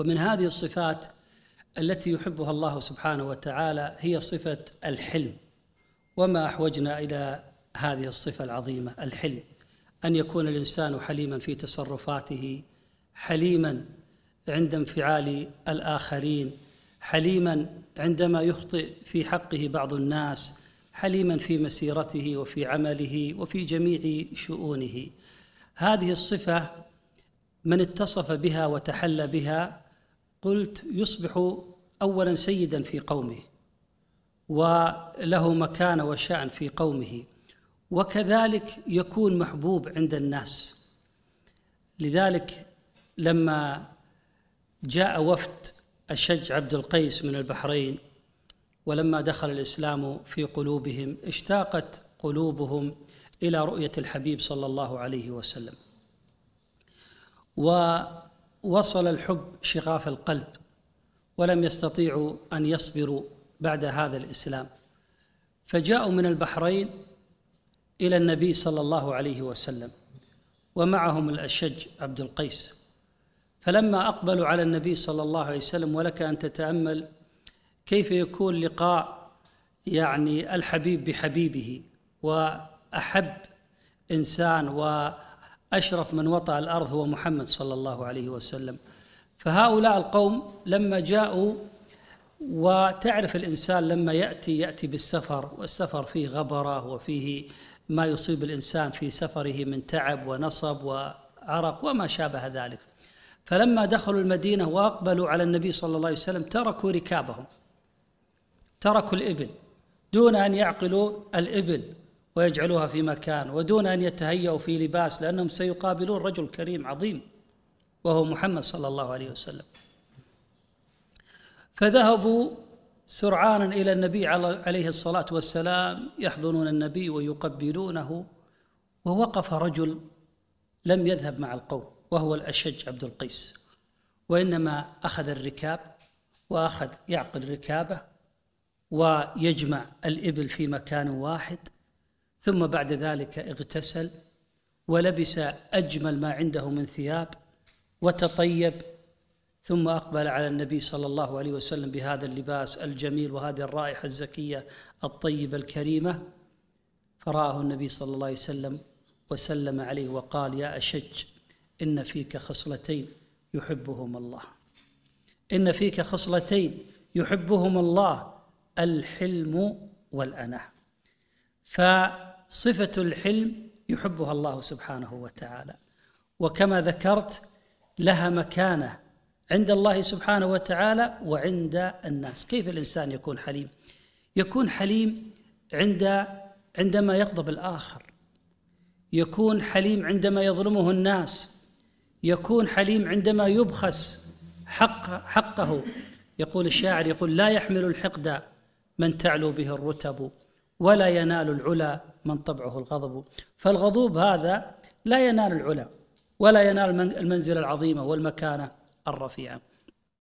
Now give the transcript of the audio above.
ومن هذه الصفات التي يحبها الله سبحانه وتعالى هي صفة الحلم وما أحوجنا إلى هذه الصفة العظيمة الحلم أن يكون الإنسان حليما في تصرفاته حليما عند انفعال الآخرين حليما عندما يخطئ في حقه بعض الناس حليما في مسيرته وفي عمله وفي جميع شؤونه هذه الصفة من اتصف بها وتحلى بها قلت يصبح أولا سيدا في قومه وله مكانة وشأن في قومه وكذلك يكون محبوب عند الناس لذلك لما جاء وفد الشج عبد القيس من البحرين ولما دخل الإسلام في قلوبهم اشتاقت قلوبهم إلى رؤية الحبيب صلى الله عليه وسلم و وصل الحب شغاف القلب ولم يستطيعوا ان يصبروا بعد هذا الاسلام فجاءوا من البحرين الى النبي صلى الله عليه وسلم ومعهم الاشج عبد القيس فلما اقبلوا على النبي صلى الله عليه وسلم ولك ان تتامل كيف يكون لقاء يعني الحبيب بحبيبه واحب انسان و أشرف من وطأ الأرض هو محمد صلى الله عليه وسلم فهؤلاء القوم لما جاءوا وتعرف الإنسان لما يأتي يأتي بالسفر والسفر فيه غبرة وفيه ما يصيب الإنسان في سفره من تعب ونصب وعرق وما شابه ذلك فلما دخلوا المدينة وأقبلوا على النبي صلى الله عليه وسلم تركوا ركابهم تركوا الإبل دون أن يعقلوا الإبل ويجعلوها في مكان ودون أن يتهيأوا في لباس لأنهم سيقابلون رجل كريم عظيم وهو محمد صلى الله عليه وسلم فذهبوا سرعانا إلى النبي عليه الصلاة والسلام يحضنون النبي ويقبلونه ووقف رجل لم يذهب مع القوم وهو الأشج عبد القيس وإنما أخذ الركاب وأخذ يعقل ركابه ويجمع الإبل في مكان واحد ثم بعد ذلك اغتسل ولبس اجمل ما عنده من ثياب وتطيب ثم اقبل على النبي صلى الله عليه وسلم بهذا اللباس الجميل وهذه الرائحه الزكيه الطيبه الكريمه فراه النبي صلى الله عليه وسلم وسلم عليه وقال يا اشج ان فيك خصلتين يحبهما الله ان فيك خصلتين يحبهما الله الحلم والاناه فصفة الحلم يحبها الله سبحانه وتعالى وكما ذكرت لها مكانة عند الله سبحانه وتعالى وعند الناس كيف الإنسان يكون حليم يكون حليم عند عندما يغضب الآخر يكون حليم عندما يظلمه الناس يكون حليم عندما يبخس حق حقه يقول الشاعر يقول لا يحمل الحقد من تعلو به الرتب ولا ينال العلا من طبعه الغضب فالغضوب هذا لا ينال العلا ولا ينال المنزله العظيمه والمكانه الرفيعه